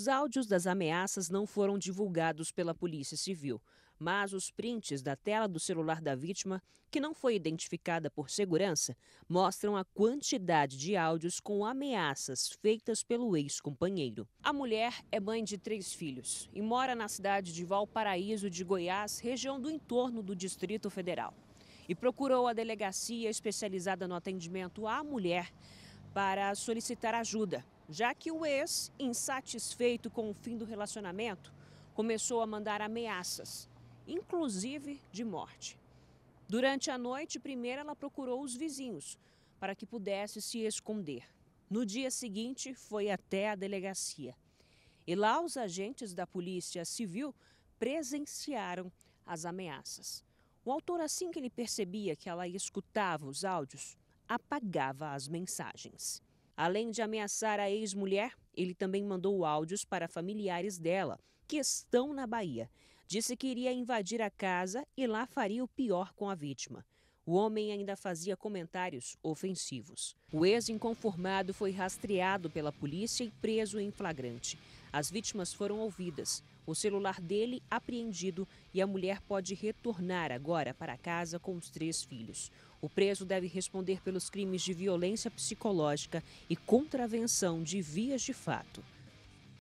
Os áudios das ameaças não foram divulgados pela Polícia Civil, mas os prints da tela do celular da vítima, que não foi identificada por segurança, mostram a quantidade de áudios com ameaças feitas pelo ex-companheiro. A mulher é mãe de três filhos e mora na cidade de Valparaíso de Goiás, região do entorno do Distrito Federal. E procurou a delegacia especializada no atendimento à mulher para solicitar ajuda já que o ex, insatisfeito com o fim do relacionamento, começou a mandar ameaças, inclusive de morte. Durante a noite, primeiro ela procurou os vizinhos para que pudesse se esconder. No dia seguinte, foi até a delegacia. E lá os agentes da Polícia Civil presenciaram as ameaças. O autor, assim que ele percebia que ela escutava os áudios, apagava as mensagens. Além de ameaçar a ex-mulher, ele também mandou áudios para familiares dela, que estão na Bahia. Disse que iria invadir a casa e lá faria o pior com a vítima. O homem ainda fazia comentários ofensivos. O ex-inconformado foi rastreado pela polícia e preso em flagrante. As vítimas foram ouvidas. O celular dele apreendido e a mulher pode retornar agora para casa com os três filhos. O preso deve responder pelos crimes de violência psicológica e contravenção de vias de fato.